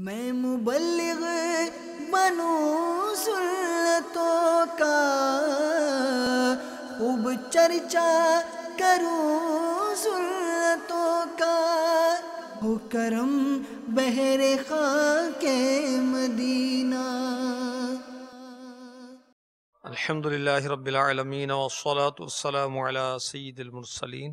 मैं मुबल्लिग बनूं सुन्नतों का खूब चर्चा करूं सुन्नतों का हो करम बहरे के मदीना अल्हम्दुलिल्लाहि रब्बिल आलमीन वस्सलातु वस्सलामु अला सय्यिदिल मुरसलीन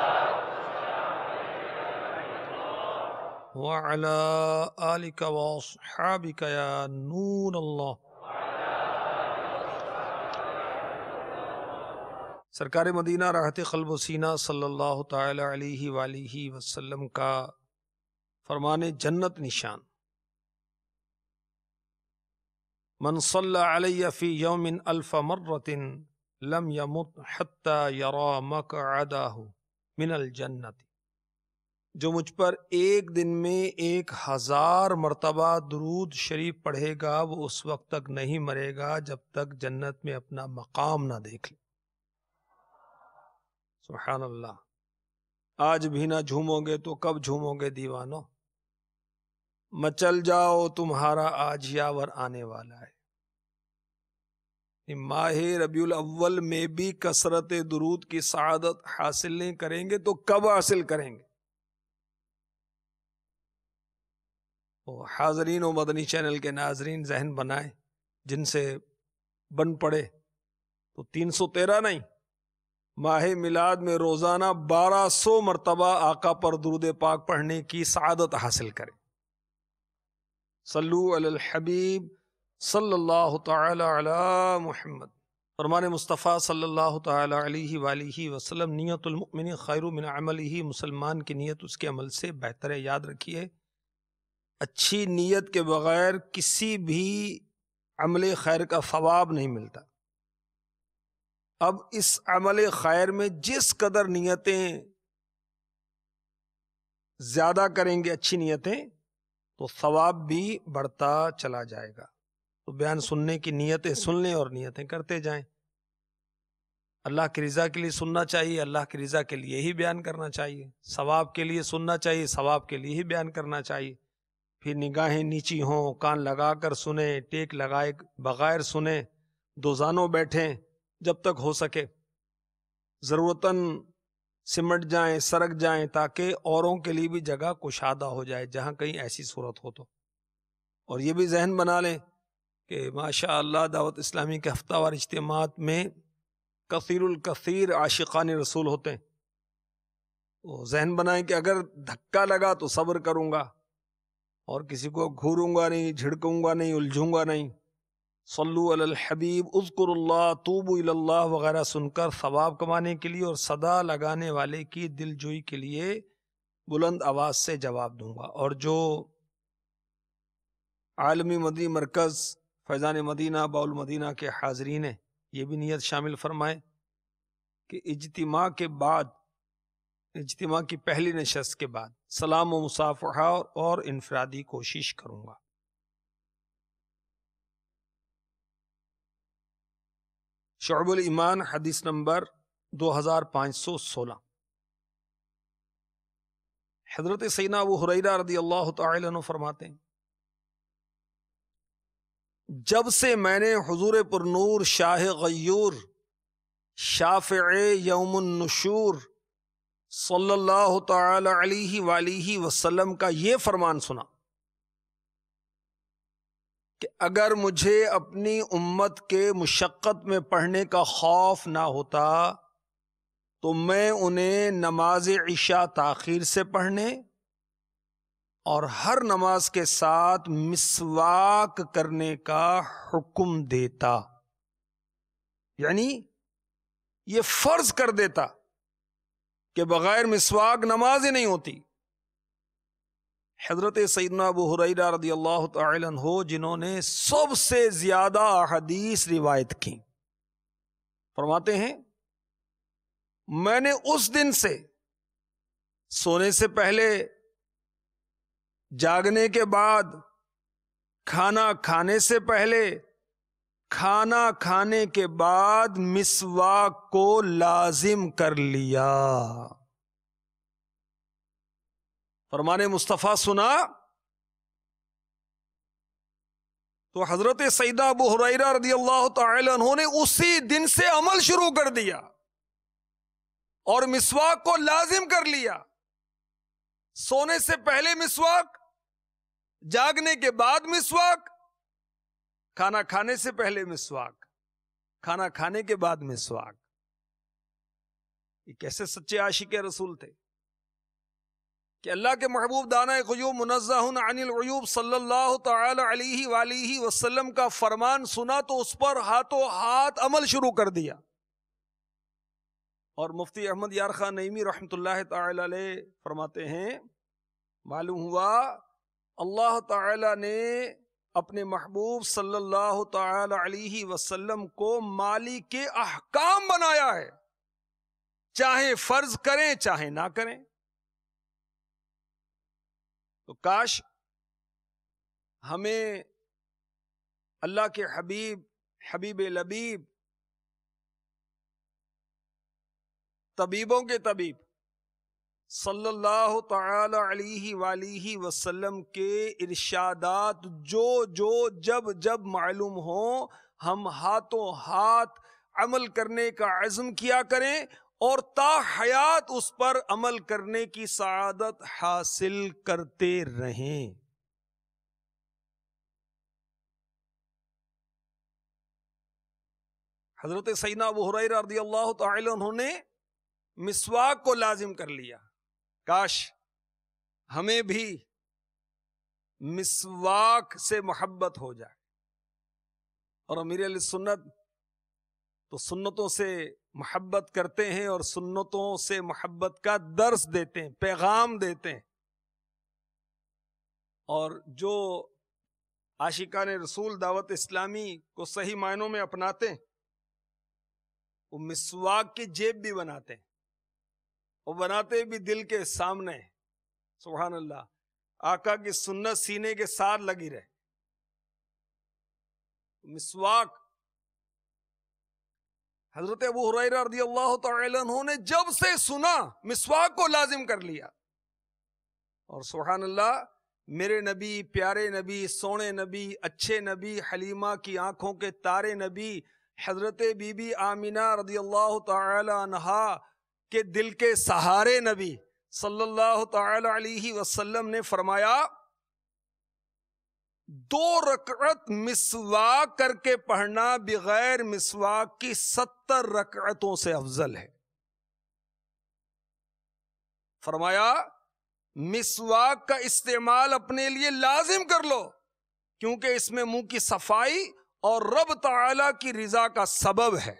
وعلى آلك وأصحابك يا نور الله سرکار مدینہ راحت قلب و سینہ صلی اللہ تعالی علیہ وآلہ وسلم کا فرمان جنت نشان من صلى علي في يوم ألف مرة لم يمت حتى يرى مقعده من الجنة जो मुझ पर एक दिन में एक हज़ार मरतबा दरूद शरीफ पढ़ेगा वो उस वक्त तक नहीं मरेगा जब तक जन्नत में अपना मकाम ना देख ले सुबहान अल्लाह आज भी ना झूमोगे तो कब झूमोगे दीवानो मचल जाओ तुम्हारा आज यावर आने वाला है माह रबी अव्वल में भी कसरत दरूद की शहादत हासिल नहीं करेंगे तो कब हासिल करेंगे वो हाजरीन व मदनी चैनल के नाजरीन जहन बनाए जिनसे बन पड़े तो तीन सौ तेरह नहीं माह मिलाद में रोज़ाना बारह सौ मरतबा आका पर दुरुद पाक पढ़ने की सदत हासिल करें सल्लू अल हबीब सल्लल्लाहु ताला अला मुहम्मद फरमान मुस्तफ़ा सल्लल्लाहु ताला अलैहि वालैहि वसल्लम नियतुलमुमिन खैरुमिन अमल ही मुसलमान की नीयत उसके अमल से बेहतर है याद रखिए अच्छी नीयत के बगैर किसी भी अमल खैर का फवाब नहीं मिलता अब इस अमल खैर में जिस कदर नीयतें ज़्यादा करेंगे अच्छी नीयतें तो सवाब भी बढ़ता चला जाएगा तो बयान सुनने की नीयतें सुन लें और नीयतें करते जाएं अल्लाह की रज़ा के लिए सुनना चाहिए अल्लाह की रज़ा के लिए ही बयान करना चाहिए सवाब के लिए सुनना चाहिए सवाब के लिए ही बयान करना चाहिए फिर निगाहें नीची हों कान लगाकर सुने टेक लगाए बगैर सुने दोजानों बैठें जब तक हो सके ज़रूरतन सिमट जाएं सरक जाएं ताकि औरों के लिए भी जगह कुशादा हो जाए जहाँ कहीं ऐसी सूरत हो तो और ये भी जहन बना लें कि माशा अल्लाह दावत इस्लामी के हफ्तावार इज्तम में कसरकसर आशिकान रसूल होते हैं वो जहन बनाएं कि अगर धक्का लगा तो सब्र करूँगा और किसी को घूरूंगा नहीं झिड़कूंगा नहीं उलझूंगा नहीं सल्लु अल हबीब उज़कुरुल्लाह तूबू इल्लाह वगैरह सुनकर सवाब कमाने के लिए और सदा लगाने वाले की दिलजोई के लिए बुलंद आवाज़ से जवाब दूंगा और जो आलमी मदी मरकज़ फैज़ान मदीना बाउल मदीना के हाजरीन ये भी नीयत शामिल फरमाए कि इजतमा के बाद इजतमा की पहली नशस्त के बाद सलाम व मुसाफा और इनफरादी कोशिश करूँगा शोबुल ईमान हदीस नंबर 2516 हजरत सैना अबू हुरैरा रदी अल्लाह तु फरमाते हैं जब से मैंने हजूर पुरनूर शाह गयूर शाफ़ यमुनशूर सल्लल्लाहु अलैहि वाली वसल्लम का ये फरमान सुना कि अगर मुझे अपनी उम्मत के मुशक्क़त में पढ़ने का खौफ ना होता तो मैं उन्हें नमाज इशा ताखिर से पढ़ने और हर नमाज के साथ मिसवाक करने का हुक्म देता यानी ये फर्ज कर देता कि बग़ैर मिसवाक नमाज ही नहीं होती हज़रत सैदना अबू हुरैरा रदी अल्लाह तहो जिन्होंने सबसे ज़्यादा अहदीस रिवायत की फरमाते हैं मैंने उस दिन से सोने से पहले जागने के बाद खाना खाने से पहले खाना खाने के बाद मिसवाक को लाजिम कर लिया माने मुस्तफ़ा सुना तो हजरत सईदा बुहरा रदी अल्लाह तन ने उसी दिन से अमल शुरू कर दिया और मिसवाक को लाजिम कर लिया सोने से पहले मिसवाक जागने के बाद मिसवाक खाना खाने से पहले मिसवाक खाना खाने के बाद मिसवाक ये कैसे सच्चे आशिक रसूल थे कि अल्लाह के महबूब दाना गयूब मुनज़ाहन अनिलयूब गयूब सल्लल्लाहु अलैहि वाली वसल्लम का फरमान सुना तो उस पर हाथों हाथ अमल शुरू कर दिया और मुफ्ती अहमद यार खान नईमी रहमत फरमाते हैं मालूम हुआ अल्लाह ताला ने अपने महबूब सल्लल्लाहु अलैहि वसल्लम को माली के अहकाम बनाया है चाहे फर्ज करें चाहे ना करें तो काश हमें अल्लाह के हबीब हबीब लबीब तबीबों के तबीब सल्लल्लाहु ताला अलैहि वसल्लम के इरशादात जो जो जब जब मालूम हो हम हाथों हाथ अमल करने का आज़म किया करें और ताहयात उस पर अमल करने की सआदत हासिल करते रहें हजरत सैना वहरा रदी अल्लाह तुमने मिसवाक को लाजिम कर लिया काश हमें भी मिसवाक से मोहब्बत हो जाए और अमीर अली सुन्नत तो सुन्नतों से मोहब्बत करते हैं और सुन्नतों से मोहब्बत का दर्स देते हैं पैगाम देते हैं और जो आशिका ने रसूल दावत इस्लामी को सही मायनों में अपनाते हैं वो मिसवाक की जेब भी बनाते हैं और बनाते भी दिल के सामने सुबहान अल्लाह आका की सुन्नत सीने के साथ लगी रहे मिसवाक हजरत अबू हुरैरा अल्लाह तु ने जब से सुना मिसवाक को लाजिम कर लिया और सुबहान अल्लाह मेरे नबी प्यारे नबी सोने नबी अच्छे नबी हलीमा की आंखों के तारे नबी हजरत बीबी आमिना रदी अल्लाह तहा के दिल के सहारे नबी सल्लल्लाहु अलैहि वसल्लम ने फरमाया दो रकअत मिसवा करके पढ़ना बगैर मिसवा की सत्तर रकअतों से अफजल है फरमाया मिसवाक का इस्तेमाल अपने लिए लाजिम कर लो क्योंकि इसमें मुंह की सफाई और रब तला की रिजा का सबब है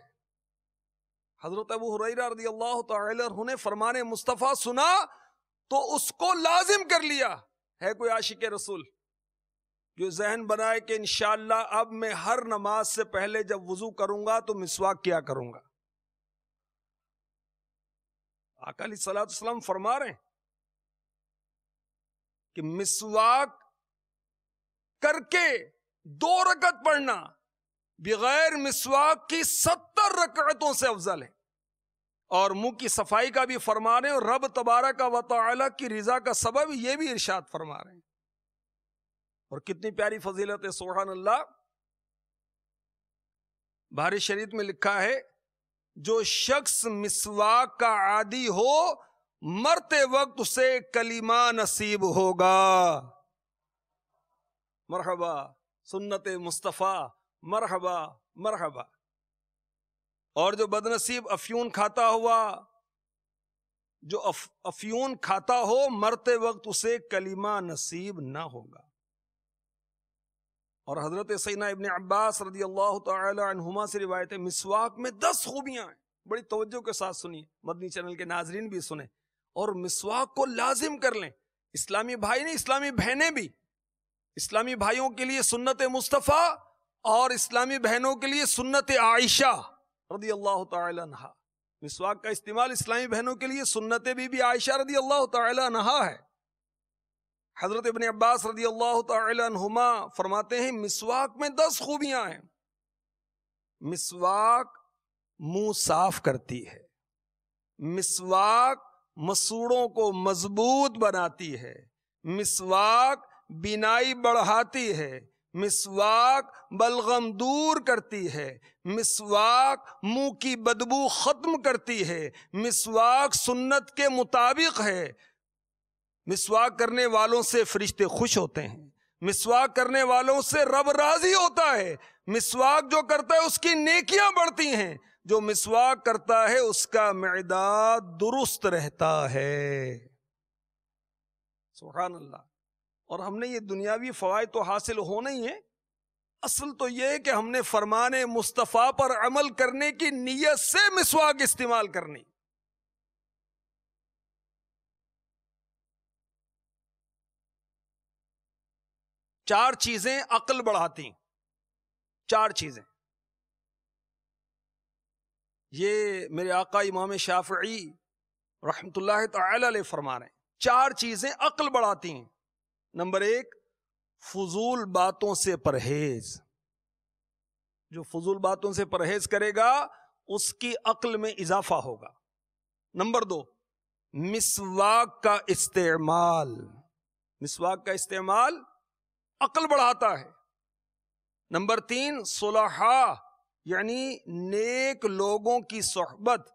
हजरत अबू हुरैरा अल्लाह ने फरमान मुस्तफ़ा सुना तो उसको लाजिम कर लिया है कोई आशिक रसूल जो जहन बनाए कि इन अब मैं हर नमाज से पहले जब वजू करूंगा तो मिसवाक क्या करूंगा अकाली सलाम फरमा रहे कि मिसवाक करके दो रकत पढ़ना बगैर मिसवाक की सत्तर रकतों से अफजल है और मुंह की सफाई का भी फरमा रहे हैं और रब तबारा का वाला की रजा का सबब यह भी इर्शाद फरमा रहे हैं और कितनी प्यारी फजीलत है सोहान अल्लाह भारी शरीफ में लिखा है जो शख्स मिसवाक का आदि हो मरते वक्त उसे कलीमा नसीब होगा मरहबा सुन्नत मुस्तफ़ा मरहबा मरहबा और जो बदनसीब अफ्यून खाता हुआ जो अफ, अफ्यून खाता हो मरते वक्त उसे कलीमा नसीब ना होगा और हजरत सैना इबन अब्बास रदी अल्लाह तुमा से रिवायत मिसवाक में दस खूबियां हैं बड़ी तवज्जो के साथ सुनिए मदनी चैनल के नाजरीन भी सुने और मिसवाक को लाजिम कर लें इस्लामी भाई ने इस्लामी बहनें भी इस्लामी भाइयों के लिए सुन्नत मुस्तफ़ा और इस्लामी बहनों के लिए सुन्नत आयशा रदी अल्लाह तहा मिसवाक का इस्तेमाल इस्लामी बहनों के लिए सुन्नत बीबी आयशा रदी अल्लाह तहा है हजरत इबन अब्बास रदी अल्लाह तुमा फरमाते हैं मिसवाक में दस खूबियां हैं मिसवाक मुंह साफ करती है मिसवाक मसूड़ों को मजबूत बनाती है मिसवाक बिनाई बढ़ाती है मिसवाक बलगम दूर करती है मिसवाक मुंह की बदबू ख़त्म करती है मिसवाक सुन्नत के मुताबिक है मिसवाक करने वालों से फरिश्ते खुश होते हैं मिसवाक करने वालों से रब राज़ी होता है मिसवाक जो करता है उसकी नेकियां बढ़ती हैं जो मिसवाक करता है उसका मैदा दुरुस्त रहता है सुबहान अल्लाह और हमने ये दुनियावी फ़वाद तो हासिल हो नहीं है असल तो ये कि हमने फरमान मुस्तफ़ा पर अमल करने की नीयत से मिसवाक इस्तेमाल करनी चार चीजें अकल बढ़ाती चार चीजें ये मेरे आका इमाम शाफी रहमतुल्लाह तला फरमा रहे चार चीजें अकल बढ़ाती हैं नंबर एक फजूल बातों से परहेज जो फजूल बातों से परहेज करेगा उसकी अक्ल में इजाफा होगा नंबर दो मिसवाक का इस्तेमाल मिसवाक का इस्तेमाल अक्ल बढ़ाता है नंबर तीन सुलहा यानी नेक लोगों की सोहबत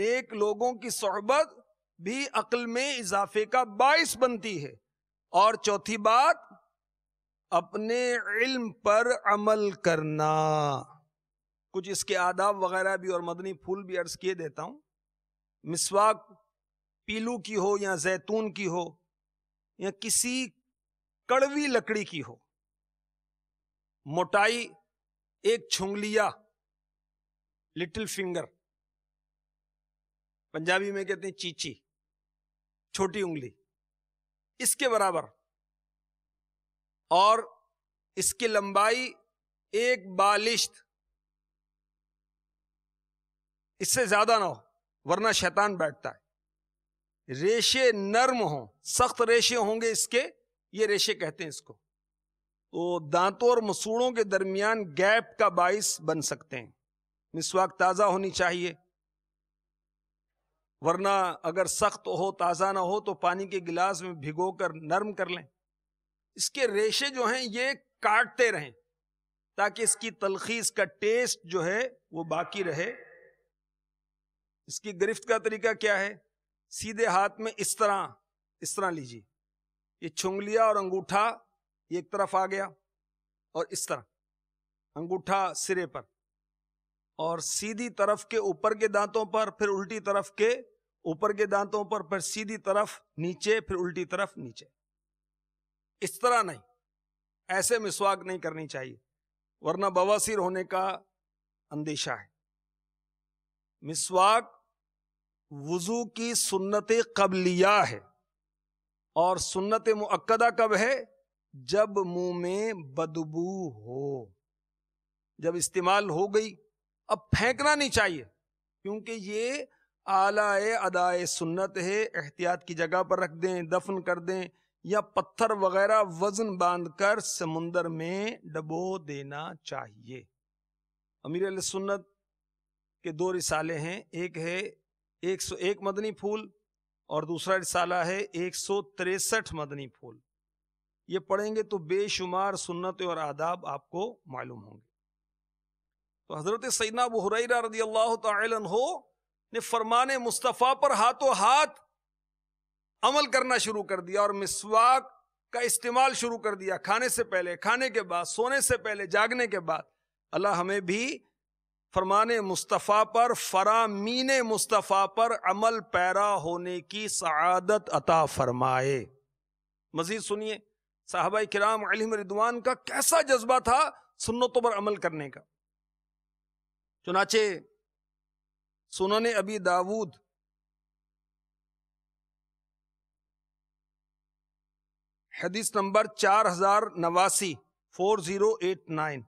नेक लोगों की सोहबत भी अकल में इजाफे का बायस बनती है और चौथी बात अपने इल्म पर अमल करना कुछ इसके आदाब वगैरह भी और मदनी फूल भी अर्ज किए देता हूं मिसवाक पीलू की हो या जैतून की हो या किसी कड़वी लकड़ी की हो मोटाई एक छुंगलिया लिटिल फिंगर पंजाबी में कहते हैं चीची छोटी उंगली इसके बराबर और इसकी लंबाई एक बालिश्त इससे ज्यादा ना हो वरना शैतान बैठता है रेशे नर्म हो सख्त रेशे होंगे इसके ये रेशे कहते हैं इसको तो दांतों और मसूड़ों के दरमियान गैप का बाइस बन सकते हैं मिसवाक ताज़ा होनी चाहिए वरना अगर सख्त हो ताज़ा ना हो तो पानी के गिलास में भिगो कर नर्म कर लें इसके रेशे जो हैं ये काटते रहें ताकि इसकी तलखी इसका टेस्ट जो है वो बाकी रहे इसकी गिरफ्त का तरीका क्या है सीधे हाथ में इस तरह इस तरह लीजिए ये छुंगलिया और अंगूठा एक तरफ आ गया और इस तरह अंगूठा सिरे पर और सीधी तरफ के ऊपर के दांतों पर फिर उल्टी तरफ के ऊपर के दांतों पर फिर सीधी तरफ नीचे फिर उल्टी तरफ नीचे इस तरह नहीं ऐसे मिसवाक नहीं करनी चाहिए वरना बवासीर होने का अंदेशा है मिसवाक वजू की सुन्नत कबलिया है और सुन्नत मुक्दा कब है जब मुंह में बदबू हो जब इस्तेमाल हो गई अब फेंकना नहीं चाहिए क्योंकि ये आला अदाए सुन्नत है एहतियात की जगह पर रख दें दफन कर दें या पत्थर वगैरह वजन बांध कर समुंदर में डबो देना चाहिए अमीर सुन्नत के दो रिसाले हैं एक है एक सौ एक मदनी फूल और दूसरा रिसाला है एक सौ तिरसठ मदनी फूल ये पढ़ेंगे तो बेशुमार सुन्नत और आदाब आपको मालूम होंगे तो हज़रत सैदना बुहरा रजी अल्लाह तहो ने फरमान मुस्तफ़ा पर हाथों हाथ अमल करना शुरू कर दिया और मिसवाक का इस्तेमाल शुरू कर दिया खाने से पहले खाने के बाद सोने से पहले जागने के बाद अल्लाह हमें भी फरमान मुस्तफ़ा पर फरामीन मुस्तफ़ा पर अमल पैरा होने की सआदत अता फरमाए मजीद सुनिए साहबा कराम अलिम रिदवान का कैसा जज्बा था सुन्नतों पर अमल करने का चुनाचे सुनने अबी दाऊद हदीस नंबर चार हजार नवासी फोर जीरो एट नाइन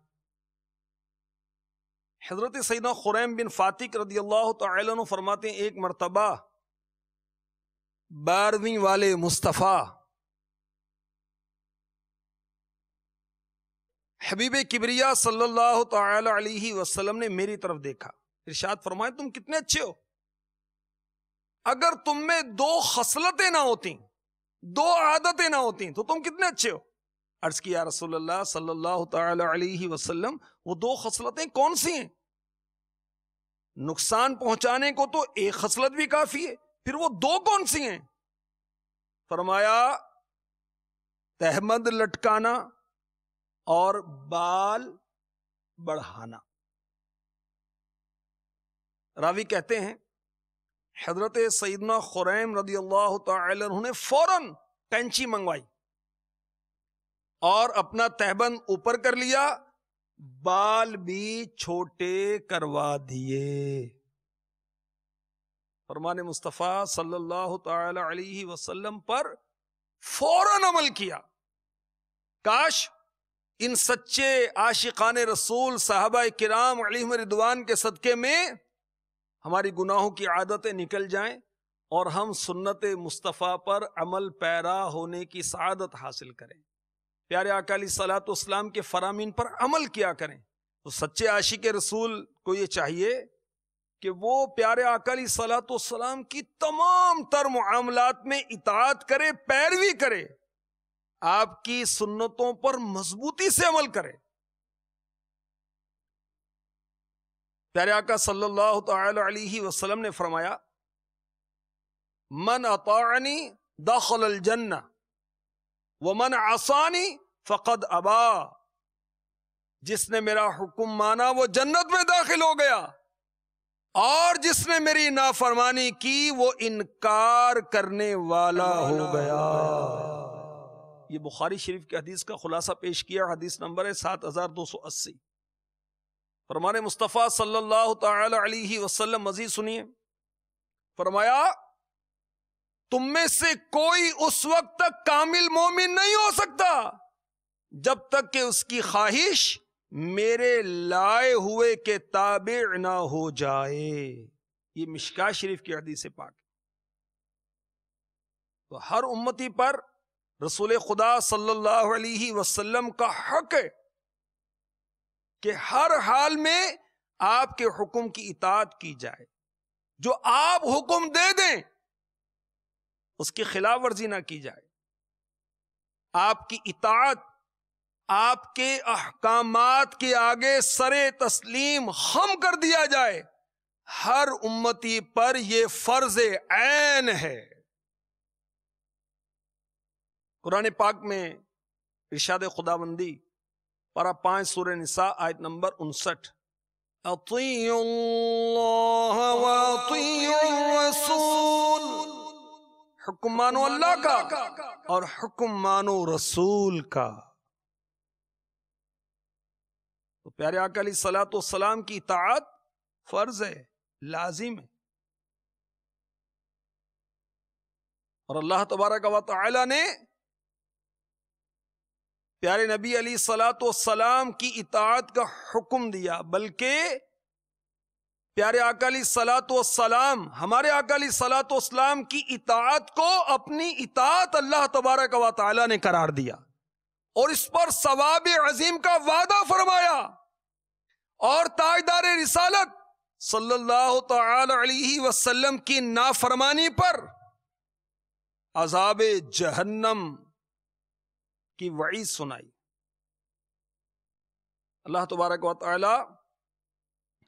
हजरत सैद खुरैम बिन फातिक रदी अल्लाह तु फरमाते हैं एक मरतबा बारहवीं वाले मुस्तफ़ा हबीब किबरिया सल्लल्लाहु अलैहि वसल्लम ने मेरी तरफ देखा इर्शाद फरमाए तुम कितने अच्छे हो अगर तुम में दो खसलतें ना होती दो आदतें ना होती तो तुम कितने अच्छे हो अर्ज किया रसोल्ला सल्लल्लाहु अलैहि वसल्लम वो दो खसलतें कौन सी हैं नुकसान पहुंचाने को तो एक खसलत भी काफी है फिर वो दो कौन सी हैं फरमाया तहमद लटकाना और बाल बढ़ाना रावी कहते हैं हजरत सईदना खुरैम रदी अल्लाह तुमने ने फौरन कैंची मंगवाई और अपना तहबंद ऊपर कर लिया बाल भी छोटे करवा दिए फरमान मुस्तफ़ा सल्लल्लाहु अलैहि वसल्लम पर फौरन अमल किया काश इन सच्चे आशिकान रसूल साहबा किराम अली रिदवान के सदके में हमारी गुनाहों की आदतें निकल जाएं और हम सुन्नत मुस्तफ़ा पर अमल पैरा होने की सदत हासिल करें प्यारे अकाली सलात इस्लाम के फरामीन पर अमल किया करें तो सच्चे आशी के रसूल को ये चाहिए कि वो प्यारे अकाली सलात की तमाम तर मामलात में इतात करे पैरवी करे आपकी सुन्नतों पर मजबूती से अमल करे प्यारे आका सल्लल्लाहु अलैहि वसल्लम ने फरमाया मन अतानी दखल जन्ना व मन आसानी फ़कद अबा जिसने मेरा हुक्म माना वो जन्नत में दाखिल हो गया और जिसने मेरी नाफरमानी की वो इनकार करने वाला हो गया ये बुखारी शरीफ की हदीस का खुलासा पेश किया हदीस नंबर है सात हजार दो सौ अस्सी फरमान मुस्तफ़ा सल्लल्लाहु अलैहि वसल्लम मजीद सुनिए फरमाया तुम में से कोई उस वक्त तक कामिल मोमिन नहीं हो सकता जब तक कि उसकी ख्वाहिश मेरे लाए हुए के ताबे ना हो जाए ये मिशका शरीफ की हदीस से पाक तो हर उम्मती पर रसूल खुदा सल्लल्लाहु अलैहि वसल्लम का हक है कि हर हाल में आपके हुक्म की इतात की जाए जो आप हुक्म दे दें उसकी खिलाफ वर्जी ना की जाए आपकी इतात आपके अहकाम के आगे सरे तस्लीम खम कर दिया जाए हर उम्मती पर यह फर्ज ऐन है कुरान पाक में इर्शाद खुदाबंदी पारा पांच सूर्य निशा आयत नंबर उनसठ हुक्म मानो अल्लाह का और हुक्म मानो रसूल का तो प्यारे आकली सलात सलाम की इतात फर्ज है लाजिम है और अल्लाह तबारक वाली ने प्यारे नबी अली सलात सलाम की इतात का हुक्म दिया बल्कि प्यारे अकाली सलात सलाम हमारे अकाली सलात सलाम की इतात को अपनी इतात अल्लाह तबारक व ने करार दिया और इस पर सवाब अजीम का वादा फरमाया और ताजदार रिसालत सल्लल्लाहु अलैहि वसल्लम की नाफरमानी पर अजाब जहन्नम की वही सुनाई अल्लाह तबारक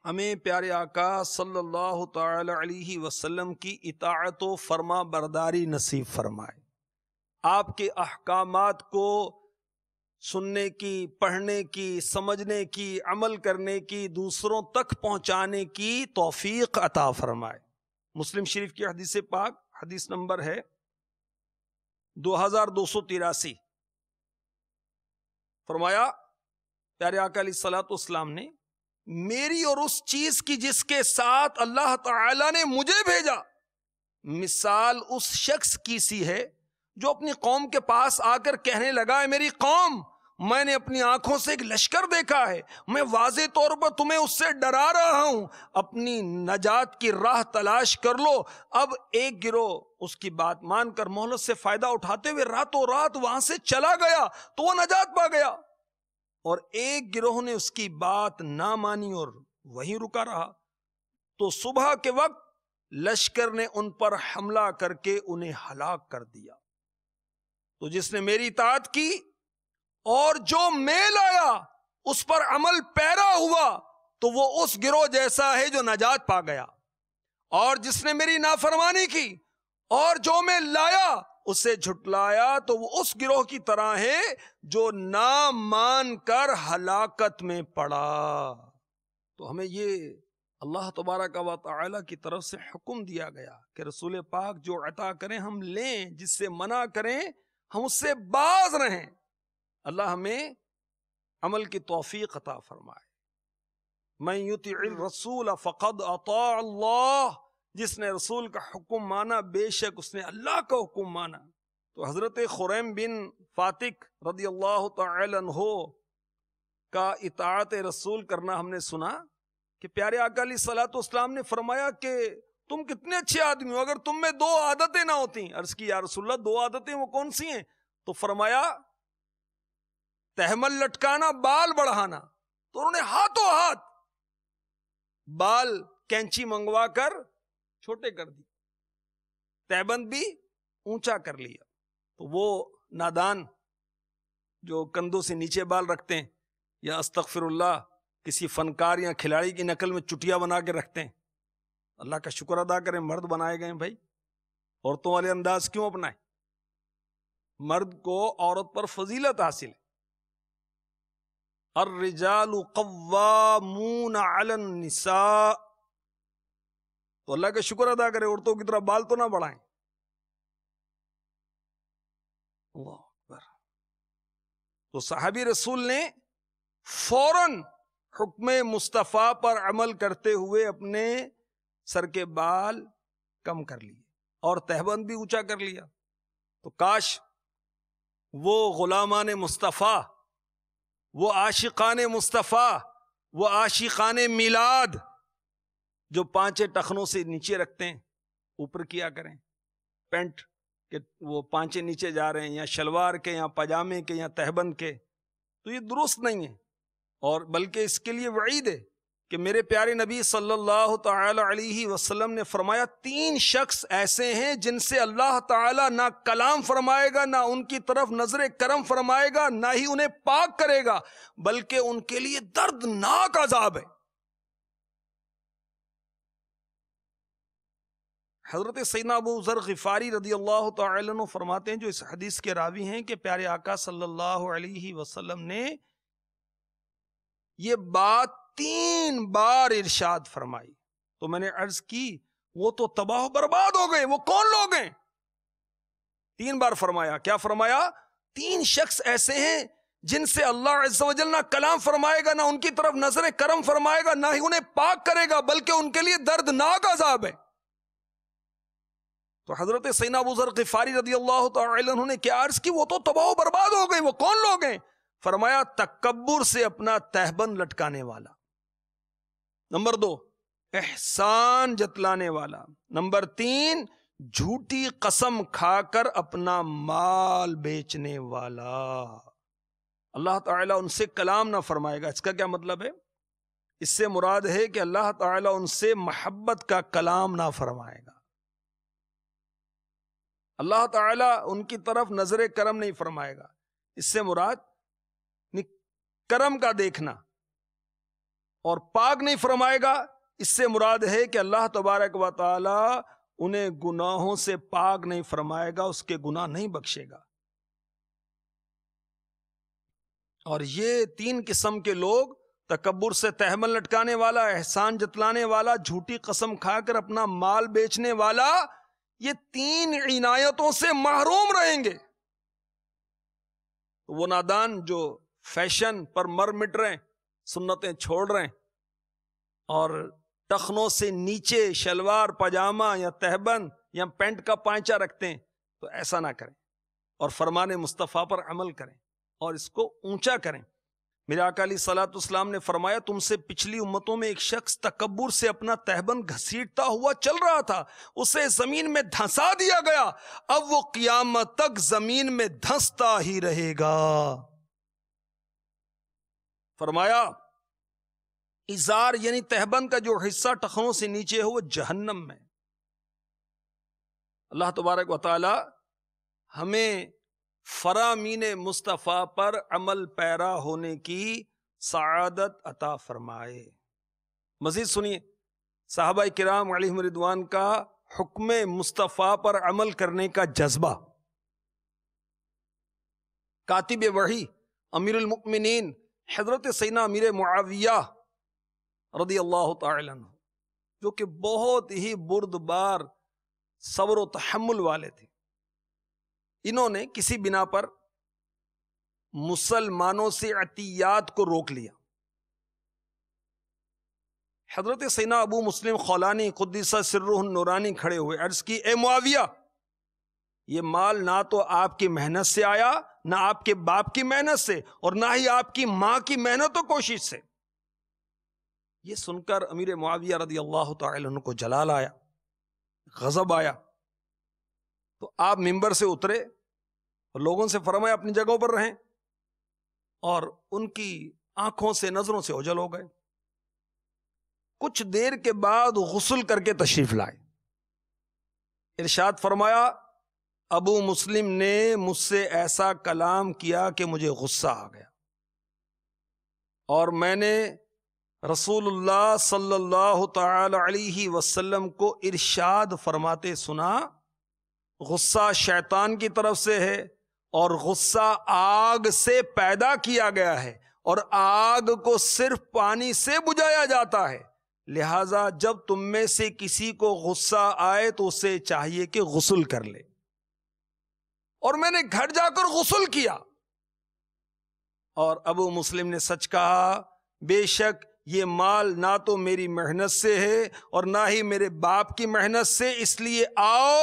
हमें प्यारे आका सल्लल्लाहु अलैहि वसल्लम की इतात फरमा बरदारी नसीब फरमाए आपके अहकाम को सुनने की पढ़ने की समझने की अमल करने की दूसरों तक पहुंचाने की तौफीक अता फरमाए मुस्लिम शरीफ की हदीस पाक हदीस नंबर है दो हज़ार दो सौ तिरासी फरमाया प्यारे अकाली सलातम ने मेरी और उस चीज की जिसके साथ अल्लाह ताला ने मुझे भेजा मिसाल उस शख्स की सी है जो अपनी कौम के पास आकर कहने लगा है मेरी कौम मैंने अपनी आंखों से एक लश्कर देखा है मैं वाजे तौर पर तुम्हें उससे डरा रहा हूं अपनी नजात की राह तलाश कर लो अब एक गिरोह उसकी बात मानकर मोहलत से फायदा उठाते हुए रातों रात वहां से चला गया तो वह नजात पा गया और एक गिरोह ने उसकी बात ना मानी और वहीं रुका रहा तो सुबह के वक्त लश्कर ने उन पर हमला करके उन्हें हलाक कर दिया तो जिसने मेरी तात की और जो मेल आया उस पर अमल पैरा हुआ तो वो उस गिरोह जैसा है जो नजात पा गया और जिसने मेरी नाफरमानी की और जो मैं लाया उसे झुटलाया तो वो उस गिरोह की तरह है जो ना मान कर हलाकत में पड़ा तो हमें ये अल्लाह तबारा का वाता की तरफ से हुक्म दिया गया कि रसूल पाक जो अता करें हम लें जिससे मना करें हम उससे बाज रहें अल्लाह हमें अमल की तोफ़ी अता फरमाए मैं युति हम्म। रसूल फ़कद अल्लाह जिसने रसूल का हुक्म माना बेशक उसने अल्लाह का हुक्म माना तो हज़रत खुरैम बिन फातिक रदी अल्लाह तहो का इतात रसूल करना हमने सुना कि प्यारे अकाली सलात इस्लाम ने फरमाया कि तुम कितने अच्छे आदमी हो अगर तुम में दो आदतें ना होती अर्ज की या रसुल्ला दो आदतें वो कौन सी हैं तो फरमाया तहमल लटकाना बाल बढ़ाना तो उन्होंने हाथों हाथ बाल कैंची मंगवा कर छोटे कर दिए तैबंद भी ऊंचा कर लिया तो वो नादान जो कंधों से नीचे बाल रखते हैं या अस्तफिरल्ला किसी फनकार या खिलाड़ी की नकल में चुटिया बना के रखते हैं अल्लाह का शुक्र अदा करें मर्द बनाए गए भाई औरतों वाले अंदाज क्यों अपनाए मर्द को औरत पर फजीलत हासिल है तो अल्लाह का शुक्र अदा करें औरतों की तरह बाल तो ना बढ़ाएं तो साहबी रसूल ने फौरन हुक्म मुस्तफ़ा पर अमल करते हुए अपने सर के बाल कम कर लिए और तहबंद भी ऊंचा कर लिया तो काश वो गुलामा ने मुस्तफ़ा वो आशिकान मुस्तफ़ा वो आशिकान मिलाद जो पांचे टखनों से नीचे रखते हैं ऊपर किया करें पेंट के वो पांचे नीचे जा रहे हैं या शलवार के या पजामे के या तहबंद के तो ये दुरुस्त नहीं है और बल्कि इसके लिए वईद है कि मेरे प्यारे नबी सल्लल्लाहु अलैहि वसल्लम ने फरमाया तीन शख्स ऐसे हैं जिनसे अल्लाह ताला ना कलाम फरमाएगा ना उनकी तरफ नजर करम फरमाएगा ना ही उन्हें पाक करेगा बल्कि उनके लिए दर्दनाक अजाब है हजरत सैना अबू जर गफ़ारी रदी अल्लाह तरमाते हैं जो इस हदीस के रावी हैं कि प्यारे आका सल्लल्लाहु अलैहि वसल्लम ने ये बात तीन बार इरशाद फरमाई तो मैंने अर्ज की वो तो तबाह बर्बाद हो गए वो कौन लोग हैं तीन बार फरमाया क्या फरमाया तीन शख्स ऐसे हैं जिनसे अल्लाह अज्जल ना कलाम फरमाएगा ना उनकी तरफ नजर करम फरमाएगा ना ही उन्हें पाक करेगा बल्कि उनके लिए दर्दनाक अजाब है तो हजरत सैना बुजर गिफारी रदी अल्लाह तु ने क्या अर्ज की वो तो तबाह बर्बाद हो गए वो कौन लोग हैं फरमाया तकबर से अपना तहबन लटकाने वाला नंबर दो एहसान जतलाने वाला नंबर तीन झूठी कसम खाकर अपना माल बेचने वाला अल्लाह ताला उनसे कलाम ना फरमाएगा इसका क्या मतलब है इससे मुराद है कि अल्लाह ताला उनसे मोहब्बत का कलाम ना फरमाएगा अल्लाह ताला उनकी तरफ नजर करम नहीं फरमाएगा इससे मुराद करम का देखना और पाक नहीं फरमाएगा इससे मुराद है कि अल्लाह तबारक व ताली उन्हें गुनाहों से पाक नहीं फरमाएगा उसके गुनाह नहीं बख्शेगा और ये तीन किस्म के लोग तकबर से तहमल लटकाने वाला एहसान जतलाने वाला झूठी कसम खाकर अपना माल बेचने वाला ये तीन इनायतों से महरूम रहेंगे तो वो नादान जो फैशन पर मर मिट रहे हैं सुन्नतें छोड़ रहे हैं और टखनों से नीचे शलवार पजामा या तहबन या पेंट का पांचा रखते हैं तो ऐसा ना करें और फरमान मुस्तफ़ा पर अमल करें और इसको ऊंचा करें मेरे अकाली सलातम ने फरमाया तुमसे पिछली उम्मतों में एक शख्स तकबर से अपना तहबन घसीटता हुआ चल रहा था उसे जमीन में धंसा दिया गया अब वो कियामत तक जमीन में धंसता ही रहेगा फरमाया इजार यानी तहबन का जो हिस्सा टखनों से नीचे है वह जहन्नम में अल्लाह तबारक वाली हमें फरामीन मुस्तफ़ा पर अमल पैरा होने की सदत अता फरमाए मजीद सुनिए साहबा कराम अलीमरिदवान का हुक्म मुस्तफ़ा पर अमल करने का जज्बा कातिब वही अमीरमिन हज़रत सैना अमीर मुआविया रदी अल्लाह जो कि बहुत ही बुरदबार सब्र तहमुल वाले थे इन्होंने किसी बिना पर मुसलमानों से अतियात को रोक लिया हजरत सैना अबू मुस्लिम खौलानी खुदीसा नूरानी खड़े हुए अर्ज की ए मुआविया ये माल ना तो आपकी मेहनत से आया ना आपके बाप की मेहनत से और ना ही आपकी मां की मेहनत और कोशिश से ये सुनकर अमीर मुआविया रदी अल्लाह तुम को जलाल आया गजब आया तो आप मिंबर से उतरे और लोगों से फरमाया अपनी जगहों पर रहें और उनकी आंखों से नजरों से ओझल हो गए कुछ देर के बाद गसल करके तशरीफ लाए इरशाद फरमाया अबू मुस्लिम ने मुझसे ऐसा कलाम किया कि मुझे गुस्सा आ गया और मैंने रसूलुल्लाह सल्लल्लाहु अलैहि वसल्लम को इरशाद फरमाते सुना गुस्सा शैतान की तरफ से है और गुस्सा आग से पैदा किया गया है और आग को सिर्फ पानी से बुझाया जाता है लिहाजा जब तुम में से किसी को गुस्सा आए तो उसे चाहिए कि गसल कर ले और मैंने घर जाकर गसल किया और अबू मुस्लिम ने सच कहा बेशक ये माल ना तो मेरी मेहनत से है और ना ही मेरे बाप की मेहनत से इसलिए आओ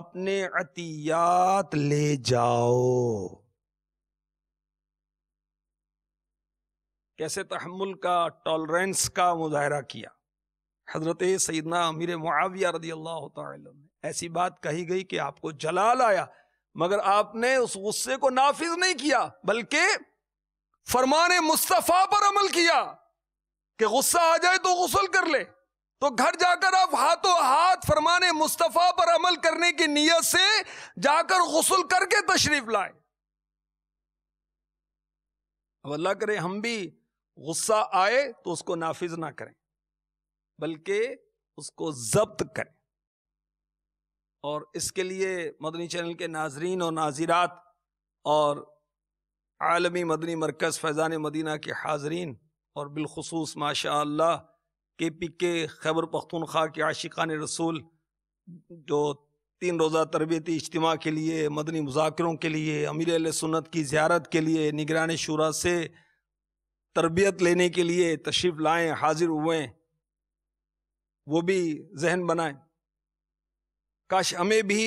अपने अतियात ले जाओ कैसे तहमुल का टॉलरेंस का मुजाहरा किया हजरत सैदना अमीर मुआविया रदी अल्लाह ऐसी बात कही गई कि आपको जलाल आया मगर आपने उस गुस्से को नाफिज नहीं किया बल्कि फरमान मुस्तफ़ा पर अमल किया कि गुस्सा आ जाए तो गसल कर ले तो घर जाकर आप हाथों हाथ फरमान मुस्तफ़ा पर अमल करने की नीयत से जाकर गसल करके तशरीफ लाए अब अल्लाह करे हम भी गुस्सा आए तो उसको नाफिज ना करें बल्कि उसको जब्त करें और इसके लिए मदनी चैनल के नाजरीन और नाजिरात और आलमी मदनी मरकज़ फैज़ान मदीना के हाजरीन और बिलखसूस माशा के पी के खैबर पख्तनख्वा के आशिकान रसूल जो तीन रोज़ा तरबती इज्तम के लिए मदनी मुजाकरों के लिए अमीर सुन्नत की ज्यारत के लिए निगरान शुरा से तरबियत लेने के लिए तशरीफ़ लाएँ हाजिर हुए वो भी जहन बनाएँ काश हमें भी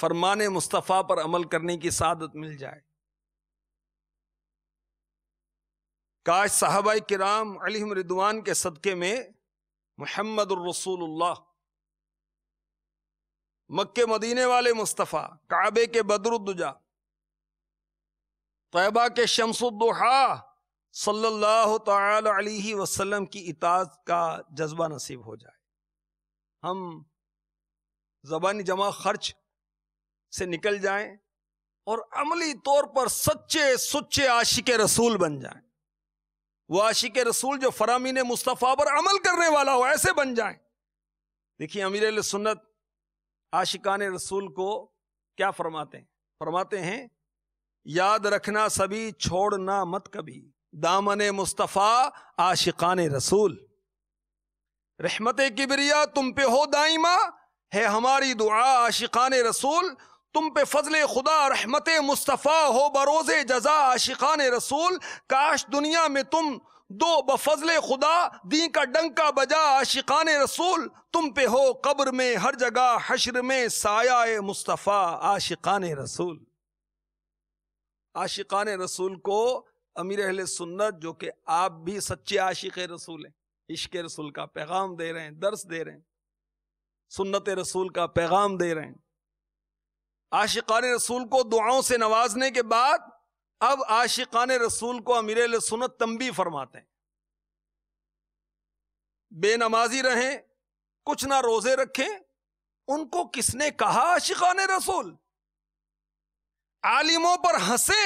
फरमान मुस्तफ़ा पर अमल करने की सादत मिल जाए काश साहबा किराम अलीम रिदवान के सदक़े में मोहम्मद रसूलुल्लाह मक्के मदीने वाले मुस्तफ़ा काबे के बदरुद्दुजा तैबा के शमसुद्दोहा सल्लल्लाहु अलैहि वसल्लम की इताज का जज्बा नसीब हो जाए हम जबानी जमा खर्च से निकल जाएं और अमली तौर पर सच्चे सुच्चे आशिक रसूल बन जाएं वो आशिक रसूल जो फरामीन मुस्तफ़ा पर अमल करने वाला हो ऐसे बन जाएं देखिए अमीर सुन्नत आशिकान रसूल को क्या फरमाते हैं फरमाते हैं याद रखना सभी छोड़ना मत कभी दामन मुस्तफ़ा आशिकान रसूल रहमत किबरिया तुम पे हो दाइमा है हमारी दुआ आशिकान रसूल तुम पे फजल खुदा रहमत मुस्तफ़ा हो बरोज़ जजा आशिकान रसूल काश दुनिया में तुम दो बफजल खुदा दी का डंका बजा आशिकान रसूल तुम पे हो कब्र में हर जगह हशर में साया मुस्तफ़ा आशिकान रसूल आशिकान रसूल को अमीर अहल सुन्नत जो कि आप भी सच्चे आशिक रसूल हैं इश्क रसूल का पैगाम दे रहे हैं दर्श दे रहे हैं सुन्नत रसूल का पैगाम दे रहे हैं आशिकान रसूल को दुआओं से नवाजने के बाद अब आशिकान रसूल को अमीर सुनत तंबी फरमाते हैं बेनमाजी रहें कुछ ना रोजे रखें उनको किसने कहा आशिकान रसूल आलिमों पर हंसे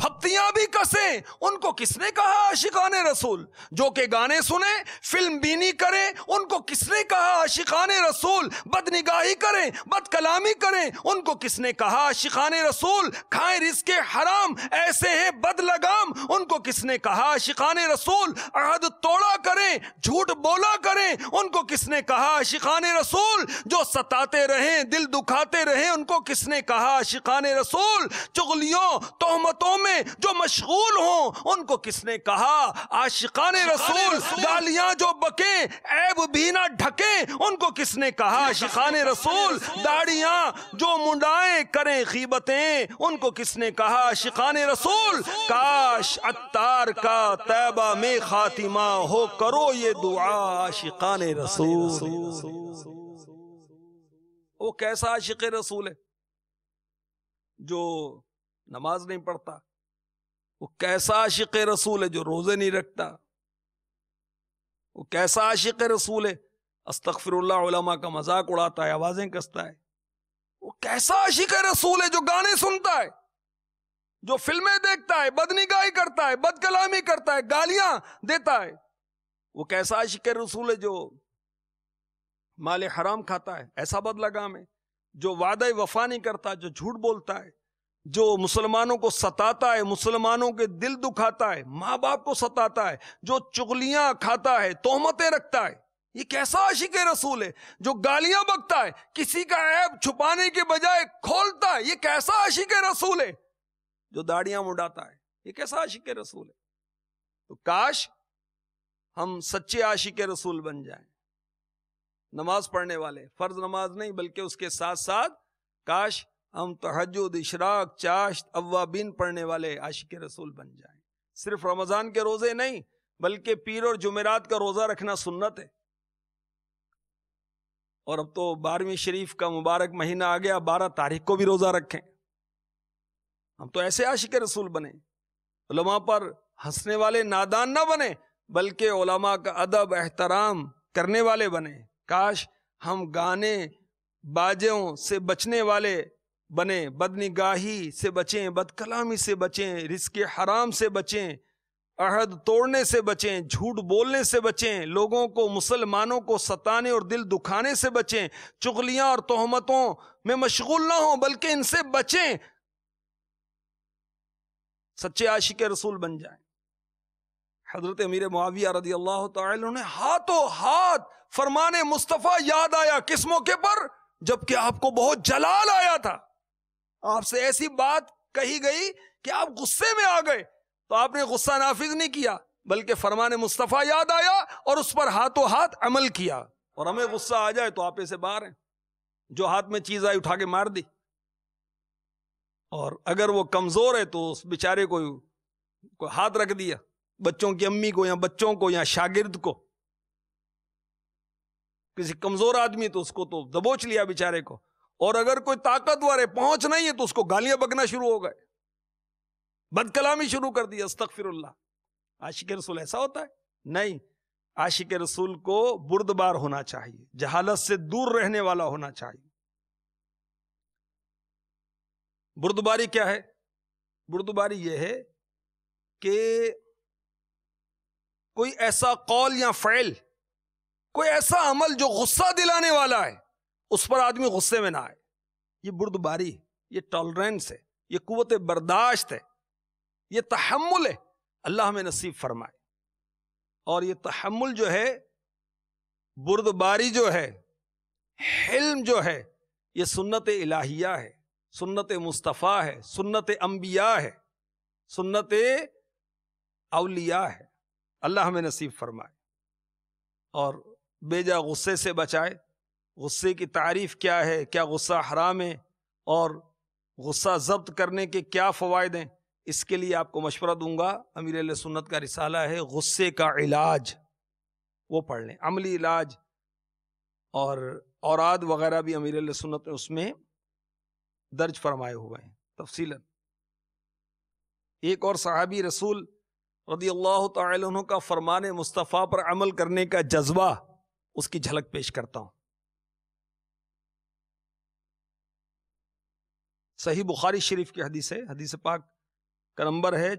भक्तियां भी कसे उनको किसने कहा आशिकाने रसूल जो के गाने सुने फिल्म बीनी करें उनको किसने कहा आशिकाने रसूल बदनिगाही करें बदकलामी करें उनको किसने कहा आशिकाने रसूल खाएं रिस्के हराम ऐसे हैं बदलगाम उनको किसने कहा आशिकाने रसूल अहद तोड़ा करें झूठ बोला करें उनको किसने कहा आशिकाने रसूल जो सताते रहें दिल दुखाते रहें उनको किसने कहा आशिकाने रसूल चुगलियों तोहमतों कामों में जो मशगूल हों उनको किसने कहा आशिकान रसूल गालियां जो बके ऐब भी ना ढके उनको किसने कहा आशिकान रसूल दाढ़ियां जो मुंडाए करें खीबतें उनको किसने कहा आशिकान रसूल काश अत्तार का तैबा में खातिमा हो करो ये दुआ आशिकान रसूल वो कैसा आशिक रसूल है जो नमाज नहीं पढ़ता वो कैसा आशिक रसूल है जो रोजे नहीं रखता वो कैसा आशिक रसूल है अस्तफिरल्लामा का मजाक उड़ाता है आवाजें कसता है वो कैसा आशिक रसूल है जो गाने सुनता है जो फिल्में देखता है बदनिगाही करता है बदकलामी करता है गालियां देता है वो कैसा आशिक रसूल है जो माले हराम खाता है ऐसा बदला गाम है जो वादे वफा नहीं करता जो झूठ बोलता है जो मुसलमानों को सताता है मुसलमानों के दिल दुखाता है माँ बाप को सताता है जो चुगलियां खाता है तोहमतें रखता है ये कैसा आशिक रसूल है जो गालियां बकता है किसी का ऐब छुपाने के बजाय खोलता है ये कैसा आशिक रसूल है जो दाढ़ियां उड़ाता है ये कैसा आशिक रसूल है तो काश हम सच्चे आशिक रसूल बन जाएं नमाज पढ़ने वाले फर्ज नमाज नहीं बल्कि उसके साथ साथ काश हम तहजद इशराक चाश्त बिन पढ़ने वाले आशिक रसूल बन जाए सिर्फ रमज़ान के रोज़े नहीं बल्कि पीर और जुमेरात का रोज़ा रखना सुन्नत है और अब तो बारहवीं शरीफ का मुबारक महीना आ गया बारह तारीख को भी रोज़ा रखें हम तो ऐसे आशिक रसूल बने उलमा पर हंसने वाले नादान ना बने बल्कि उलमा का अदब एहतराम करने वाले बने काश हम गाने बाजों से बचने वाले बने बदनिगाही से बचें बदकलामी से बचें रिस्क हराम से बचें अहद तोड़ने से बचें झूठ बोलने से बचें लोगों को मुसलमानों को सताने और दिल दुखाने से बचें चुगलियां और तोहमतों में मशगूल ना हो बल्कि इनसे बचें सच्चे आशिक रसूल बन जाएं हजरत अमीर मुआविया रदी अल्लाह ने हाथों हाथ फरमाने मुस्तफ़ा याद आया किस मौके पर जबकि आपको बहुत जलाल आया था आपसे ऐसी बात कही गई कि आप गुस्से में आ गए तो आपने गुस्सा नाफिज नहीं किया बल्कि फरमान मुस्तफ़ा याद आया और उस पर हाथों हाथ अमल किया और हमें गुस्सा आ जाए तो आप ऐसे बाहर हैं जो हाथ में चीज आई उठा के मार दी और अगर वो कमजोर है तो उस बेचारे को, को हाथ रख दिया बच्चों की अम्मी को या बच्चों को या शागिर्द को किसी कमजोर आदमी तो उसको तो दबोच लिया बेचारे को और अगर कोई ताकतवर है पहुंच नहीं है तो उसको गालियां बगना शुरू हो गए बदकलामी शुरू कर दी फिर आशिक रसूल ऐसा होता है नहीं आशिक रसूल को बुर्दबार होना चाहिए जहालत से दूर रहने वाला होना चाहिए बुर्दबारी क्या है बुर्दबारी यह है कि कोई ऐसा कौल या फैल कोई ऐसा अमल जो गुस्सा दिलाने वाला है उस पर आदमी गुस्से में ना आए ये बुर्दबारी ये टॉलरेंस है ये कुत बर्दाश्त है ये तहमुल है अल्लाह में नसीब फरमाए और ये तहमुल जो है बुर्दबारी जो है हिल्म जो है ये सुन्नत इलाहिया है सुन्नत मुस्तफ़ा है सुन्नत अम्बिया है सुन्नत अलिया है अल्लाह हमें नसीब फरमाए और बेजा गुस्से से बचाए गुस्से की तारीफ़ क्या है क्या गुस्सा हराम है और गुस्सा जब्त करने के क्या फ़वाद हैं इसके लिए आपको मशवरा दूंगा अमीर सुन्नत का रिसाला है गुस्से का इलाज वो पढ़ लें अमली इलाज और औराद वगैरह भी अमीर सुन्नत ने उसमें दर्ज फरमाए हुए हैं तफसी एक और सहाबी रसूल रदी अल्लाह तुम का फरमान मुस्तफ़ा पर अमल करने का जज्बा उसकी झलक पेश करता हूँ सही बुखारी शरीफ की हदीस है हदीस पाक का नंबर है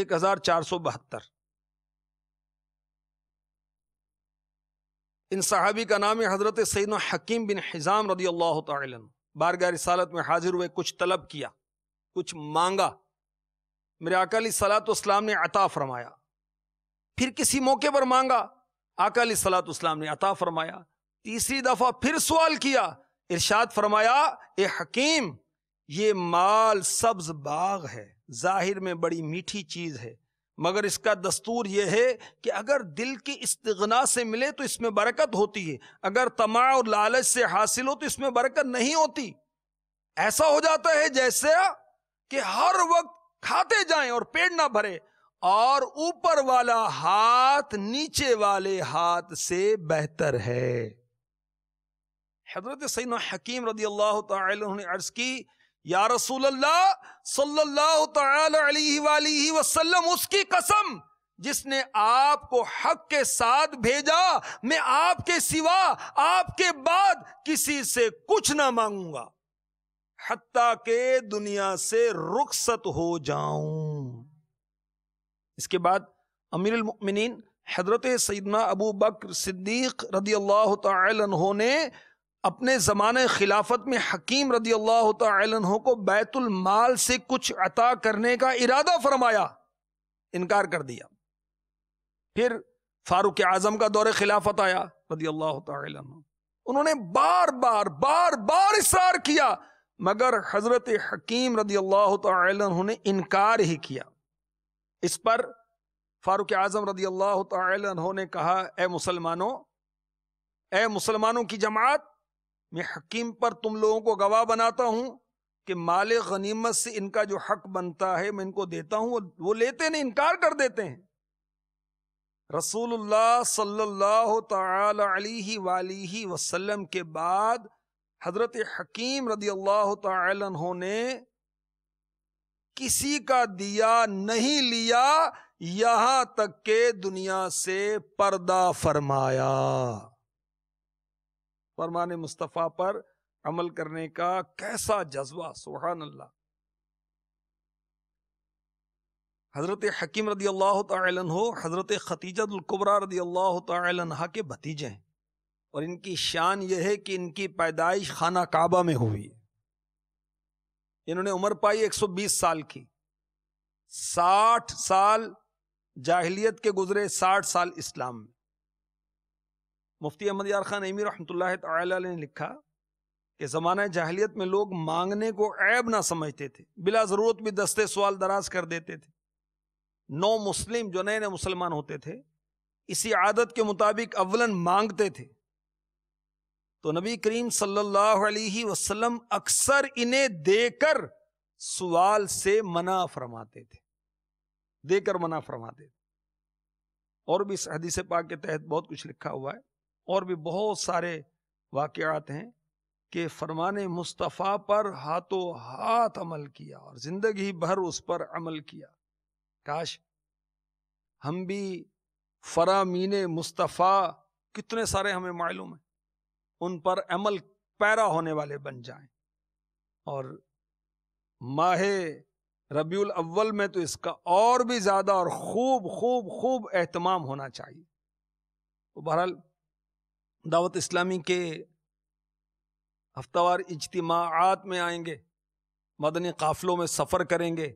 एक हजार चार सौ बहत्तर इन सहाबी का नाम है हज़रत सैन हकीम बिन हिज़ाम रदी अल्लाह तन बारगाह रिसालत में हाजिर हुए कुछ तलब किया कुछ मांगा मेरे अकाली सलात इस्लाम ने अता फरमाया फिर किसी मौके पर मांगा अकाली सलात इस्लाम ने अता फरमाया तीसरी दफ़ा फिर सवाल किया इर्शाद फरमाया हकीम ये माल सब्ज बाग है जाहिर में बड़ी मीठी चीज़ है मगर इसका दस्तूर यह है कि अगर दिल की इस्तगना से मिले तो इसमें बरकत होती है अगर तमा और लालच से हासिल हो तो इसमें बरकत नहीं होती ऐसा हो जाता है जैसे कि हर वक्त खाते जाए और पेड़ ना भरे और ऊपर वाला हाथ नीचे वाले हाथ से बेहतर है हजरत सैन हकीम रदी अल्लाह ने अर्ज की या रसूल अल्लाह सल्लल्लाहु वसल्लम उसकी कसम जिसने आपको हक के साथ भेजा मैं आपके सिवा आपके बाद किसी से कुछ ना मांगूंगा हत्ता के दुनिया से रुखसत हो जाऊं इसके बाद अमीरमिन हजरत सैदना अबू बकर सिद्दीक रदी अल्लाह तहों ने अपने ज़माने खिलाफत में हकीम रदी अल्लाह तहों को बैतुलमाल से कुछ अता करने का इरादा फरमाया इनकार कर दिया फिर फारूक आजम का दौरे खिलाफत आया रदी अल्लाह तहों उन्होंने बार बार बार बार इशार किया मगर हजरत हकीम रदी अल्लाह तहों ने इनकार ही किया इस पर फारूक आजम रदी अल्लाह तहों ने कहा ए मुसलमानों ए मुसलमानों की जमात मैं हकीम पर तुम लोगों को गवाह बनाता हूँ कि माल गनीमत से इनका जो हक बनता है मैं इनको देता हूँ वो लेते नहीं इनकार कर देते हैं रसूलुल्लाह सल्लल्लाहु अलैहि वसल्लम के बाद हजरत हकीम रदी अल्लाह तहों ने किसी का दिया नहीं लिया यहाँ तक के दुनिया से पर्दा फरमाया फरमान मुस्तफ़ा पर अमल करने का कैसा जज्बा सुहान अल्लाह हज़रत हकीम रदी अल्लाह तन हो हज़रत खतीजतुल्कुबरा रदी अल्लाह तहा के भतीजे हैं और इनकी शान यह है कि इनकी पैदाइश खाना काबा में हुई इन्होंने उम्र पाई 120 साल की 60 साल जाहिलियत के गुजरे 60 साल इस्लाम में मुफ्ती अहमद यार खान अमी रहमतुल्लाह ने लिखा कि ज़माना जाहलीत में लोग मांगने को ऐब ना समझते थे बिला ज़रूरत भी दस्ते सवाल दराज कर देते थे नौ मुस्लिम जो नए नए मुसलमान होते थे इसी आदत के मुताबिक अवलन मांगते थे तो नबी करीम सल्लल्लाहु अलैहि वसल्लम अक्सर इन्हें देकर सवाल से मना फरमाते थे देकर मना फरमाते थे और भी इस हदीस पाक के तहत बहुत कुछ लिखा हुआ है और भी बहुत सारे वाक़ात हैं कि फरमान मुस्तफ़ा पर हाथों हाथ अमल किया और ज़िंदगी भर उस पर अमल किया काश हम भी फरामीन मुस्तफ़ा कितने सारे हमें मालूम है उन पर अमल पैरा होने वाले बन जाएं और माह रबी अव्वल में तो इसका और भी ज़्यादा और खूब खूब खूब एहतमाम होना चाहिए तो बहरहाल दावत इस्लामी के हफ्तावार इजतमात में आएंगे मदनी काफ़िलों में सफ़र करेंगे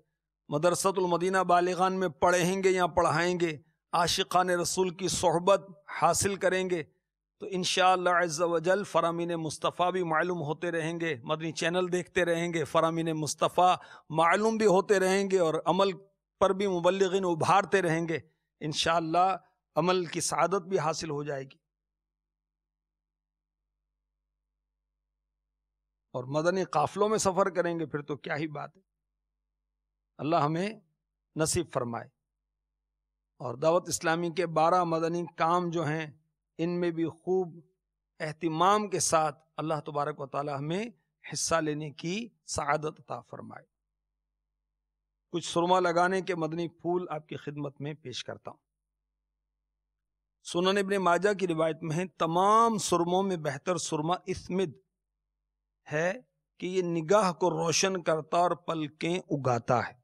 मदरसतुलमदीना बालिगान में पढ़ेंगे या पढ़ाएंगे आशिकान रसूल की सहबत हासिल करेंगे तो इन शजल फ़रामीन मुस्तफ़ा भी मालूम होते रहेंगे मदनी चैनल देखते रहेंगे फ़रामीन मुस्तफ़ा मालूम भी होते रहेंगे और अमल पर भी मुबलगिन उभारते रहेंगे इन अमल की शादत भी हासिल हो जाएगी और मदनी काफलों में सफ़र करेंगे फिर तो क्या ही बात है अल्लाह हमें नसीब फरमाए और दावत इस्लामी के बारह मदनी काम जो हैं इनमें भी खूब अहतमाम के साथ अल्लाह तबारक व हमें हिस्सा लेने की सआदत अता फरमाए कुछ सुरमा लगाने के मदनी फूल आपकी खिदमत में पेश करता हूँ सुनन इबन माजा की रिवायत में है तमाम सुरमों में बेहतर सुरमा इसमिद है कि ये निगाह को रोशन करता और पलकें उगाता है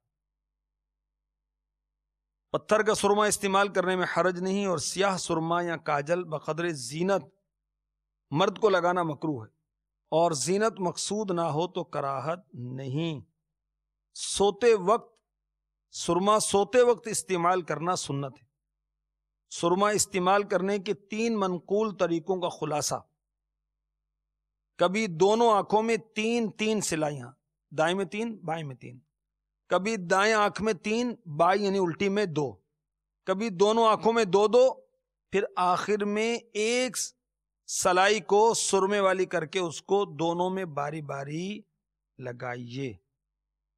पत्थर का सुरमा इस्तेमाल करने में हरज नहीं और सियाह सुरमा या काजल बकदर जीनत मर्द को लगाना मकरू है और जीनत मकसूद ना हो तो कराहत नहीं सोते वक्त सुरमा सोते वक्त इस्तेमाल करना सुन्नत है सुरमा इस्तेमाल करने के तीन मनकूल तरीकों का खुलासा कभी दोनों आंखों में तीन तीन सिलाइयां दाएं में तीन बाएं में तीन कभी दाएं आंख में तीन बाई यानी उल्टी में दो कभी दोनों आंखों में दो दो फिर आखिर में एक सलाई को सुरमे वाली करके उसको दोनों में बारी बारी लगाइए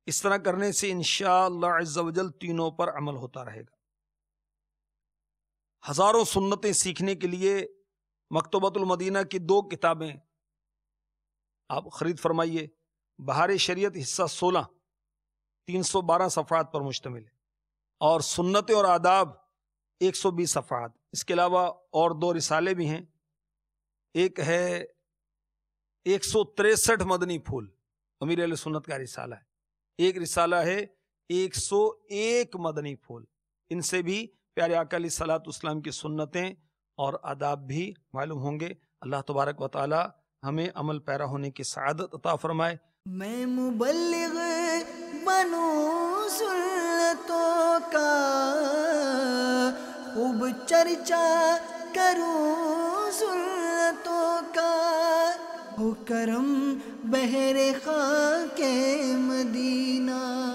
इस तरह करने से इनशालाजल तीनों पर अमल होता रहेगा हजारों सुन्नतें सीखने के लिए मकतबतुल मदीना की दो किताबें आप ख़रीद फरमाइए बहार शरीयत हिस्सा सोलह तीन सौ बारह सफ़ात पर मुश्तमिल है और सुन्नत और आदाब एक सौ बीस सफ़ात इसके अलावा और दो रिसाले भी हैं एक है एक सौ तिरसठ मदनी फूल अमीर सुन्नत का रिसाला है एक रिसाला है एक सौ एक मदनी फूल इनसे भी प्यारे अकाली सलात उस्लाम की सुन्नतें और आदाब भी मालूम होंगे अल्लाह तबारक व हमें अमल पैरा होने की सदत अता फरमाए मैं मुबल बनू सुन्नतों का खूब चर्चा करूं सुन्नतों का करम बहरे खा के मदीना